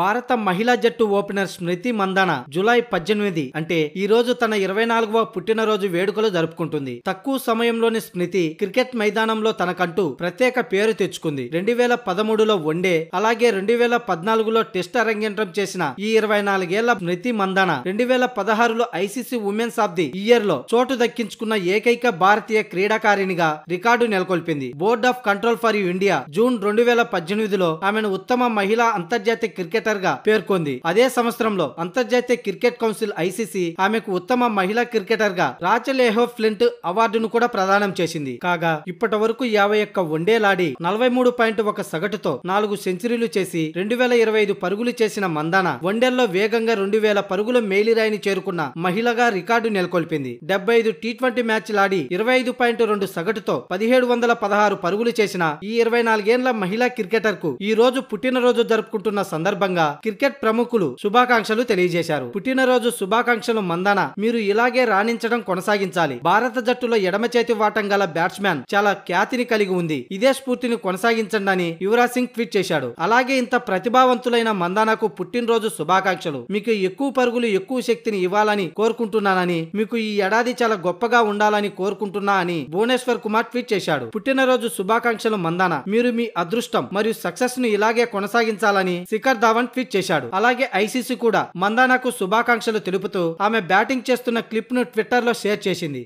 భారత మహిళా జట్టు ఓపెనర్ స్మృతి మందాన జులై పద్దెనిమిది అంటే ఈ రోజు తన ఇరవై నాలుగవ పుట్టినరోజు వేడుకలు జరుపుకుంటుంది తక్కువ సమయంలోని స్మృతి క్రికెట్ మైదానంలో తనకంటూ ప్రత్యేక పేరు తెచ్చుకుంది రెండు వేల పదమూడులో వన్డే అలాగే రెండు వేల పద్నాలుగులో టెస్ట్ అరంగేంట్రం చేసిన ఈ ఇరవై నాలుగేళ్ల స్మృతి మందాన రెండు వేల పదహారులో ICC women's of the year లో చోటు దక్కించుకున్న ఏకైక భారతీయ క్రీడాకారిణిగా రికార్డు నెలకొల్పింది board of control for India June రెండు వేల పద్దెనిమిదిలో ఆమెను ఉత్తమ మహిళా అంతర్జాతీయ క్రికెట్ క్రికెటర్ గా పేర్కొంది అదే సంవత్సరంలో అంతర్జాతీయ క్రికెట్ కౌన్సిల్ ఐసీసీ ఆమెకు ఉత్తమ మహిళా క్రికెటర్ గా రాచలేహో ఫ్లింట్ అవార్డును కూడా ప్రదానం చేసింది కాగా ఇప్పటి వరకు యాభై ఒక్క వన్డేలాడి నలభై మూడు పాయింట్ ఒక సగటుతో నాలుగు సెంచరీలు చేసి రెండు వేల ఇరవై ఐదు పరుగులు చేసిన మందాన వన్డేల్లో వేగంగా రెండు వేల పరుగుల మేలిరాయిని చేరుకున్న మహిళగా రికార్డు నెలకొల్పింది డెబ్బై ఐదు టీ ట్వంటీ మ్యాచ్లాడి ఇరవై ఐదు పాయింట్ రెండు సగటుతో పదిహేడు వందల పదహారు పరుగులు చేసిన ఈ ఇరవై నాలుగేళ్ల మహిళా క్రికెటర్ కు ఈ రోజు పుట్టినరోజు జరుపుకుంటున్న సందర్భంగా సందర్భంగా క్రికెట్ ప్రముఖులు శుభాకాంక్షలు తెలియజేశారు పుట్టినరోజు శుభాకాంక్షలు మందన మీరు ఇలాగే రాణించడం కొనసాగించాలి భారత జట్టులో ఎడమ చేతి వాటం గల బ్యాట్స్మెన్ చాలా ఖ్యాతిని కలిగి ఉంది ఇదే స్ఫూర్తిని కొనసాగించండి అని యువరాజ్ సింగ్ ట్వీట్ చేశాడు అలాగే ఇంత ప్రతిభావంతులైన మందానాకు పుట్టినరోజు శుభాకాంక్షలు మీకు ఎక్కువ పరుగులు ఎక్కువ శక్తిని ఇవ్వాలని కోరుకుంటున్నానని మీకు ఈ ఏడాది చాలా గొప్పగా ఉండాలని కోరుకుంటున్నా అని భువనేశ్వర్ కుమార్ ట్వీట్ చేశాడు పుట్టినరోజు శుభాకాంక్షలు మందాన మీరు మీ అదృష్టం మరియు సక్సెస్ ను ఇలాగే కొనసాగించాలని శిఖర్ ధావన్ ధావన్ ట్వీట్ చేశాడు అలాగే ఐసీసీ కూడా మందానాకు శుభాకాంక్షలు తెలుపుతూ ఆమె బ్యాటింగ్ చేస్తున్న క్లిప్ ను ట్విట్టర్ లో షేర్ చేసింది